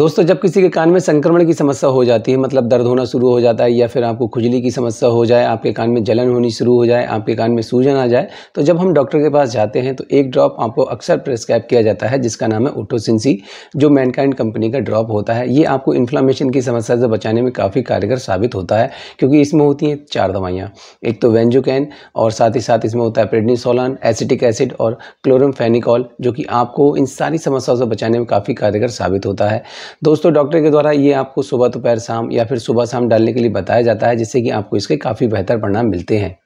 दोस्तों जब किसी के कान में संक्रमण की समस्या हो जाती है मतलब दर्द होना शुरू हो जाता है या फिर आपको खुजली की समस्या हो जाए आपके कान में जलन होनी शुरू हो जाए आपके कान में सूजन आ जाए तो जब हम डॉक्टर के पास जाते हैं तो एक ड्रॉप आपको अक्सर प्रेस्क्राइब किया जाता है जिसका नाम है ओटोसिंसी जो मैनकाइंड कंपनी का ड्रॉप होता है ये आपको इन्फ्लामेशन की समस्या से बचाने में काफ़ी कारगर साबित होता है क्योंकि इसमें होती हैं चार दवाइयाँ एक तो वेंजोकैन और साथ ही साथ इसमें होता है प्रेडनीसोलान एसिटिक एसिड और क्लोरम जो कि आपको इन सारी समस्याओं से बचाने में काफ़ी कारगर साबित होता है दोस्तों डॉक्टर के द्वारा ये आपको सुबह दोपहर शाम या फिर सुबह शाम डालने के लिए बताया जाता है जिससे कि आपको इसके काफ़ी बेहतर परिणाम मिलते हैं